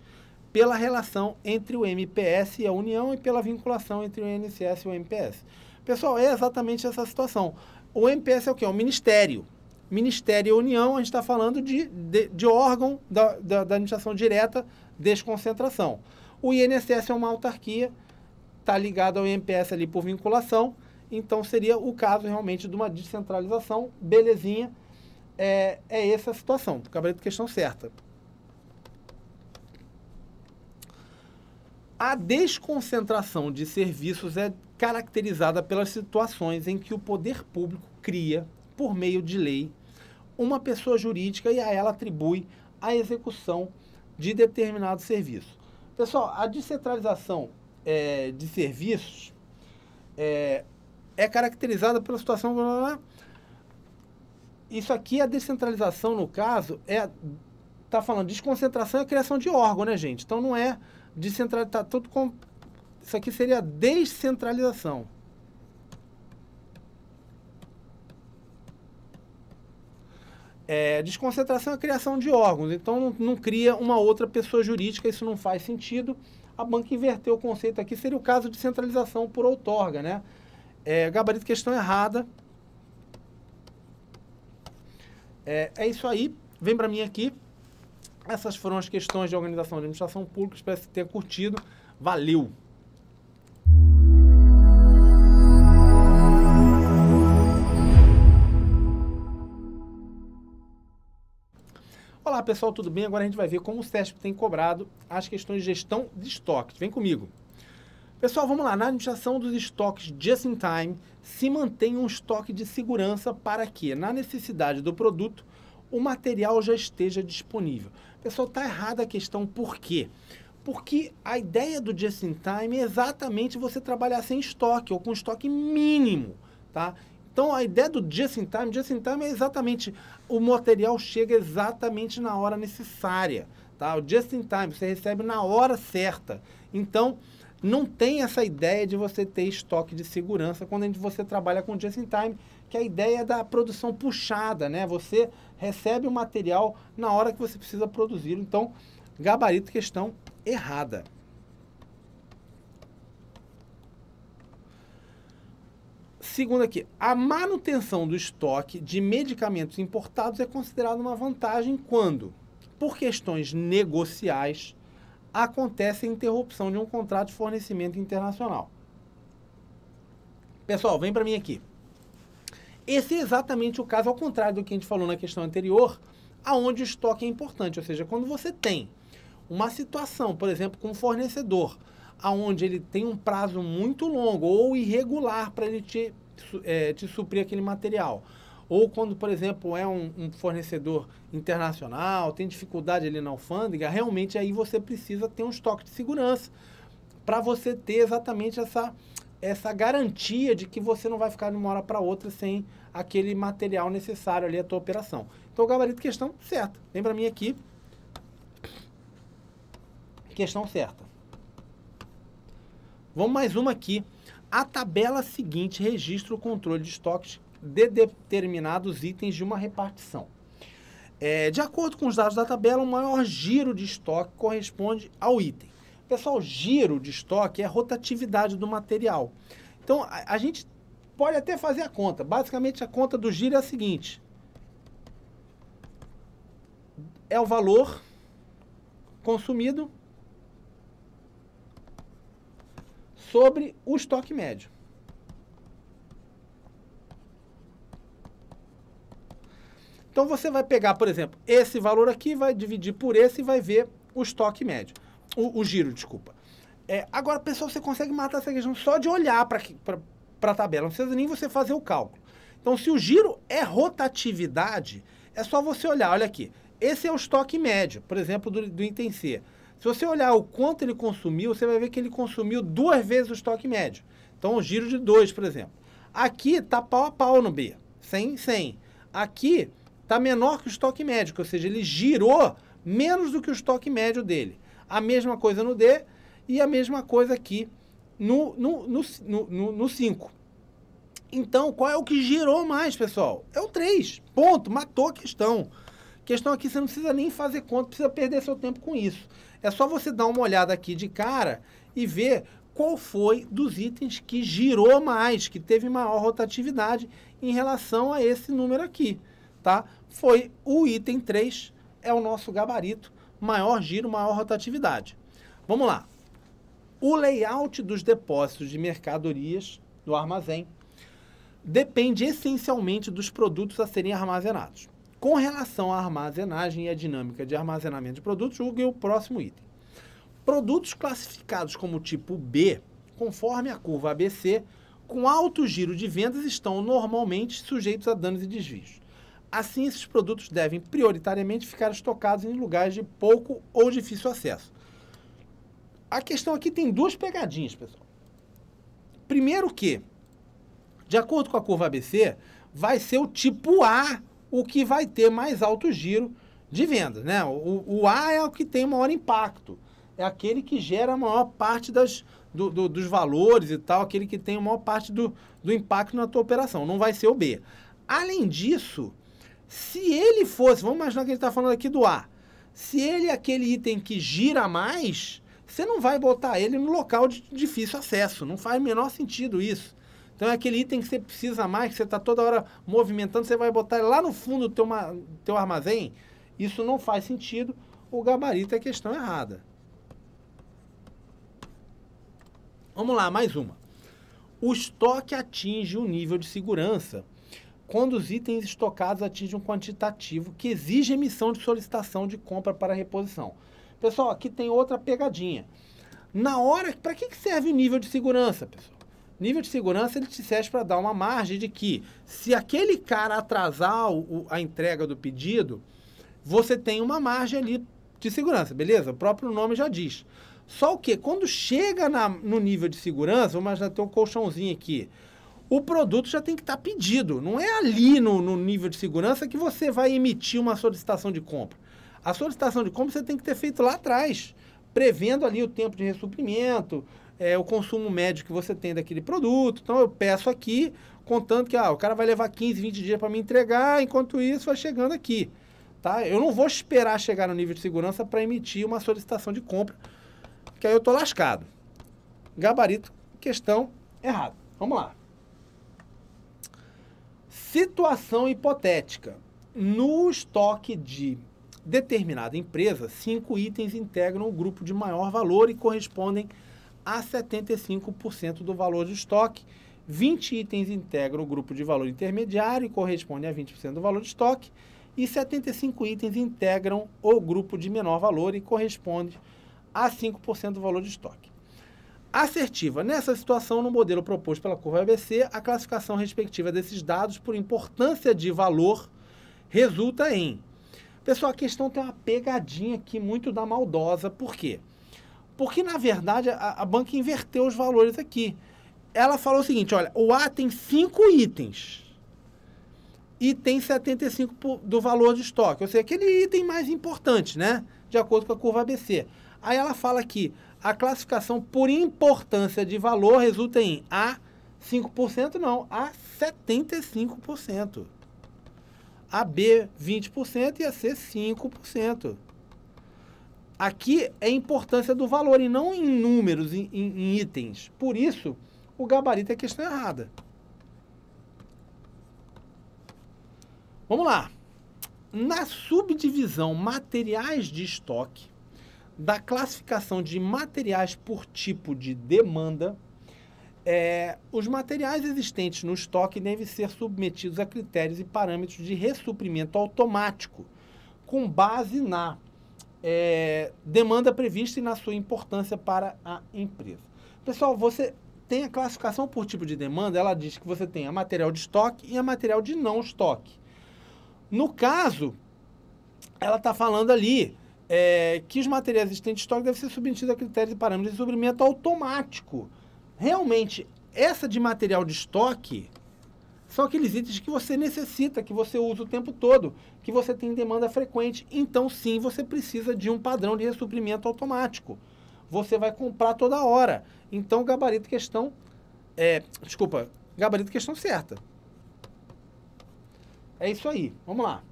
pela relação entre o MPS e a União e pela vinculação entre o INSS e o MPS. Pessoal, é exatamente essa situação. O MPS é o que? É o Ministério. Ministério e União, a gente está falando de, de, de órgão da, da, da, administração direta, desconcentração. O INSS é uma autarquia, está ligado ao MPS ali por vinculação, então seria o caso realmente de uma descentralização, belezinha. É, é essa a situação. Gabarito questão certa. A desconcentração de serviços é caracterizada pelas situações em que o poder público cria, por meio de lei, uma pessoa jurídica e a ela atribui a execução de determinado serviço. Pessoal, a descentralização é, de serviços é, é caracterizada pela situação. Blá, blá, Isso aqui, a descentralização, no caso, é. Está falando desconcentração e é criação de órgão, né, gente? Então não é descentralizar. Tá tudo com, isso aqui seria descentralização. É, desconcentração é a criação de órgãos, então não, não, cria uma outra pessoa jurídica, isso não faz sentido. A banca inverteu o conceito aqui, seria o caso de centralização por outorga, né? É, gabarito questão errada. É, é isso aí. Vem para mim aqui. Essas foram as questões de organização de administração pública. Espero que tenha curtido. Valeu! Olá pessoal, tudo bem? Agora a gente vai ver como o SESP tem cobrado as questões de gestão de estoque. Vem comigo! Pessoal, vamos lá. Na administração dos estoques just in time, se mantém um estoque de segurança para que, na necessidade do produto, o material já esteja disponível. Pessoal, está errada a questão por quê? Porque a ideia do just in time é exatamente você trabalhar sem estoque ou com estoque mínimo, tá? Então a ideia do just in time, just in time é exatamente o material chega exatamente na hora necessária, tá? O just in time você recebe na hora certa. Então, não tem essa ideia de você ter estoque de segurança quando você trabalha com just in time, que a ideia é da produção puxada, né? Você recebe o material na hora que você precisa produzir. Então, gabarito questão errada. Segundo aqui, a manutenção do estoque de medicamentos importados é considerada uma vantagem quando, por questões negociais, acontece a interrupção de um contrato de fornecimento internacional. Pessoal, vem para mim aqui. Esse é exatamente o caso, ao contrário do que a gente falou na questão anterior, aonde o estoque é importante. Ou seja, quando você tem uma situação, por exemplo, com um fornecedor, aonde ele tem um prazo muito longo ou irregular para ele te, é, te suprir aquele material ou quando, por exemplo, é um, um fornecedor internacional, tem dificuldade ali na alfândega, realmente aí você precisa ter um estoque de segurança para você ter exatamente essa, essa garantia de que você não vai ficar de uma hora para outra sem aquele material necessário ali à tua operação. Então, gabarito questão certa. Vem para mim aqui. Questão certa. Vamos mais uma aqui. A tabela seguinte registra o controle de estoques de determinados itens de uma repartição. É, de acordo com os dados da tabela, o maior giro de estoque corresponde ao item. Pessoal, giro de estoque é a rotatividade do material. Então, a, a gente pode até fazer a conta. Basicamente, a conta do giro é a seguinte: é o valor consumido sobre o estoque médio. Então você vai pegar, por exemplo, esse valor aqui, vai dividir por esse e vai ver o estoque médio. O, o giro, desculpa. É, agora, pessoal, você consegue matar essa questão só de olhar para a tabela. Não precisa nem você fazer o cálculo. Então, se o giro é rotatividade, é só você olhar. Olha aqui. Esse é o estoque médio, por exemplo, do, do item C. Se você olhar o quanto ele consumiu, você vai ver que ele consumiu duas vezes o estoque médio. Então, o giro de 2, por exemplo. Aqui está pau a pau no B. 100, 100. Aqui está menor que o estoque médio, ou seja, ele girou menos do que o estoque médio dele. A mesma coisa no D e a mesma coisa aqui no, no, no, no, no 5. Então, qual é o que girou mais, pessoal? É o 3. Ponto. Matou a questão. Questão aqui, você não precisa nem fazer conta, precisa perder seu tempo com isso. É só você dar uma olhada aqui de cara e ver qual foi dos itens que girou mais, que teve maior rotatividade em relação a esse número aqui, tá? foi o item 3, é o nosso gabarito, maior giro, maior rotatividade. Vamos lá. O layout dos depósitos de mercadorias do armazém depende essencialmente dos produtos a serem armazenados. Com relação à armazenagem e à dinâmica de armazenamento de produtos, julgue o próximo item. Produtos classificados como tipo B, conforme a curva ABC, com alto giro de vendas, estão normalmente sujeitos a danos e desvios. Assim, esses produtos devem prioritariamente ficar estocados em lugares de pouco ou difícil acesso. A questão aqui tem duas pegadinhas, pessoal. Primeiro que, de acordo com a curva ABC, vai ser o tipo A o que vai ter mais alto giro de venda, né? O, o A é o que tem maior impacto, é aquele que gera a maior parte das, do, do, dos valores e tal, aquele que tem a maior parte do, do impacto na tua operação, não vai ser o B. Além disso, se ele fosse, vamos imaginar que ele está falando aqui do A. Se ele é aquele item que gira mais, você não vai botar ele no local de difícil acesso. Não faz o menor sentido isso. Então é aquele item que você precisa mais, que você está toda hora movimentando, você vai botar ele lá no fundo do teu, teu armazém. Isso não faz sentido. O gabarito é questão errada. Vamos lá, mais uma. O estoque atinge o nível de segurança quando os itens estocados atingem um quantitativo que exige emissão de solicitação de compra para reposição. Pessoal, aqui tem outra pegadinha. Na hora, para que serve o nível de segurança, pessoal? Nível de segurança ele te serve para dar uma margem de que, se aquele cara atrasar o, a entrega do pedido, você tem uma margem ali de segurança, beleza? O próprio nome já diz. Só o que, quando chega na, no nível de segurança, vamos imaginar tem um colchãozinho aqui o produto já tem que estar tá pedido. Não é ali no, no nível de segurança que você vai emitir uma solicitação de compra. A solicitação de compra você tem que ter feito lá atrás, prevendo ali o tempo de ressuprimento, é, o consumo médio que você tem daquele produto. Então eu peço aqui, contando que ah, o cara vai levar 15, 20 dias para me entregar, enquanto isso vai chegando aqui. Tá? Eu não vou esperar chegar no nível de segurança para emitir uma solicitação de compra, que aí eu estou lascado. Gabarito, questão errada. Vamos lá. Situação hipotética. No estoque de determinada empresa, cinco itens integram o grupo de maior valor e correspondem a 75% do valor do estoque. 20 itens integram o grupo de valor intermediário e correspondem a 20% do valor de estoque. E 75 itens integram o grupo de menor valor e correspondem a 5% do valor de estoque assertiva. Nessa situação, no modelo proposto pela curva ABC, a classificação respectiva desses dados por importância de valor resulta em. Pessoal, a questão tem uma pegadinha aqui muito da maldosa. Por quê? Porque, na verdade, a, a banca inverteu os valores aqui. Ela falou o seguinte: olha, o A tem cinco itens e tem 75% do valor de estoque, ou seja, aquele item mais importante, né? De acordo com a curva ABC. Aí ela fala que a classificação por importância de valor resulta em A 5%, não, A 75%. A B 20% e a C 5%. Aqui é a importância do valor e não em números, em, em, em itens. Por isso, o gabarito é questão errada. Vamos lá. Na subdivisão materiais de estoque, da classificação de materiais por tipo de demanda, é, os materiais existentes no estoque devem ser submetidos a critérios e parâmetros de ressuprimento automático, com base na é, demanda prevista e na sua importância para a empresa. Pessoal, você tem a classificação por tipo de demanda, ela diz que você tem a material de estoque e a material de não estoque. No caso, ela está falando ali é, que os materiais existentes em estoque devem ser submetidos a critérios e parâmetros de suprimento automático. Realmente, essa de material de estoque são aqueles itens que você necessita, que você usa o tempo todo, que você tem demanda frequente. Então, sim, você precisa de um padrão de ressuprimento automático. Você vai comprar toda hora. Então, gabarito questão. É, desculpa, gabarito questão certa. É isso aí. Vamos lá.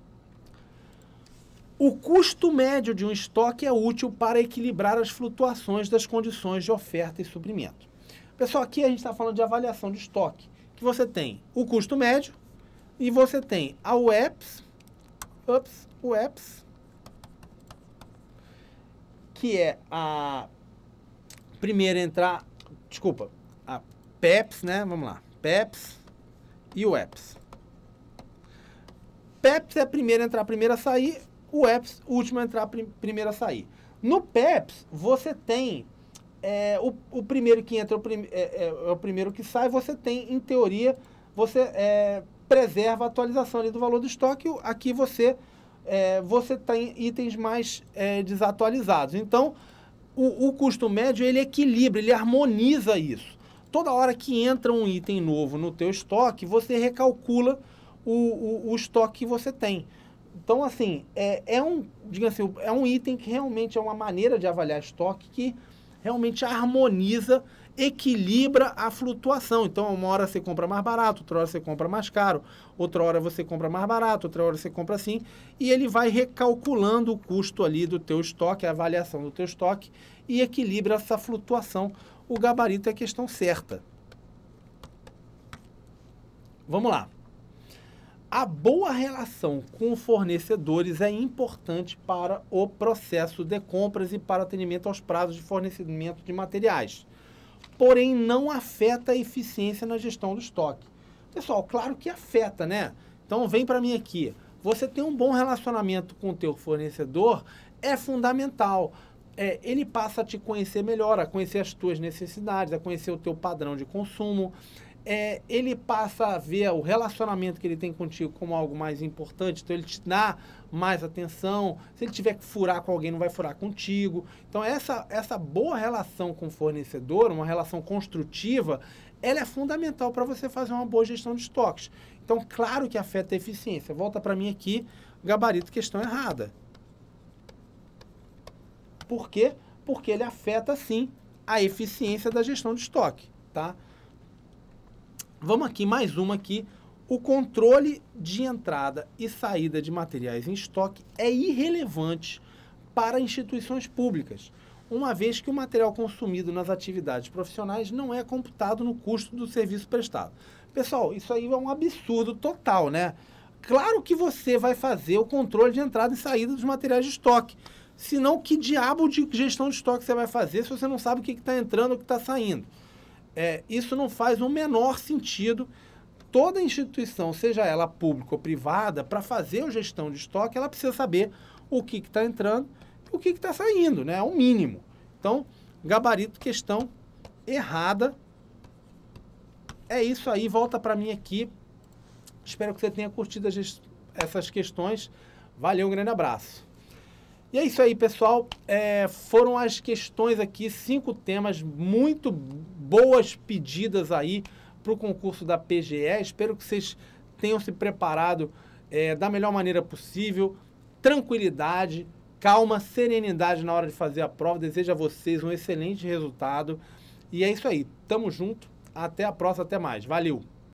O custo médio de um estoque é útil para equilibrar as flutuações das condições de oferta e suprimento. Pessoal, aqui a gente está falando de avaliação de estoque, que você tem o custo médio e você tem a UEPS, ups, UEPS, que é a primeira entrar, desculpa, a PEPS, né? Vamos lá, PEPS e UEPS. PEPS é a primeira entrar, a primeira sair, o EPS, o último a entrar, primeiro a sair. No PEPS, você tem é, o, o, primeiro que entra, o prim, é, é, é o primeiro que sai, você tem, em teoria, você é, preserva a atualização do valor do estoque, aqui você, é, você tem itens mais é, desatualizados. Então, o, o custo médio, ele equilibra, ele harmoniza isso. Toda hora que entra um item novo no teu estoque, você recalcula o, o, o estoque que você tem. Então, assim, é, é, um, diga assim, é um item que realmente é uma maneira de avaliar estoque que realmente harmoniza, equilibra a flutuação. Então, uma hora você compra mais barato, outra hora você compra mais caro, outra hora você compra mais barato, outra hora você compra assim, e ele vai recalculando o custo ali do teu estoque, a avaliação do teu estoque e equilibra essa flutuação. O gabarito é a questão certa. Vamos lá. A boa relação com fornecedores é importante para o processo de compras e para atendimento aos prazos de fornecimento de materiais. Porém, não afeta a eficiência na gestão do estoque. Pessoal, claro que afeta, né? Então, vem para mim aqui. Você tem um bom relacionamento com o teu fornecedor é fundamental. É, ele passa a te conhecer melhor, a conhecer as tuas necessidades, a conhecer o teu padrão de consumo é, ele passa a ver o relacionamento que ele tem contigo como algo mais importante, então ele te dá mais atenção. Se ele tiver que furar com alguém, não vai furar contigo. Então, essa, essa boa relação com o fornecedor, uma relação construtiva, ela é fundamental para você fazer uma boa gestão de estoques. Então, claro que afeta a eficiência. Volta para mim aqui, gabarito, questão errada. Por quê? Porque ele afeta, sim, a eficiência da gestão de estoque, tá? Vamos aqui, mais uma aqui. O controle de entrada e saída de materiais em estoque é irrelevante para instituições públicas, uma vez que o material consumido nas atividades profissionais não é computado no custo do serviço prestado. Pessoal, isso aí é um absurdo total, né? Claro que você vai fazer o controle de entrada e saída dos materiais de estoque. Senão, que diabo de gestão de estoque você vai fazer se você não sabe o que está entrando, e o que está saindo? é, isso não faz o menor sentido. Toda instituição, seja ela pública ou privada, para fazer a gestão de estoque, ela precisa saber o que está entrando e o que está saindo, né? É o mínimo. Então, gabarito, questão errada. É isso aí, volta para mim aqui. Espero que você tenha curtido essas questões. Valeu, um grande abraço. E é isso aí, pessoal. É, foram as questões aqui, cinco temas muito boas pedidas aí para o concurso da PGE. Espero que vocês tenham se preparado é, da melhor maneira possível. Tranquilidade, calma, serenidade na hora de fazer a prova. Desejo a vocês um excelente resultado. E é isso aí. Tamo junto. Até a próxima. Até mais. Valeu!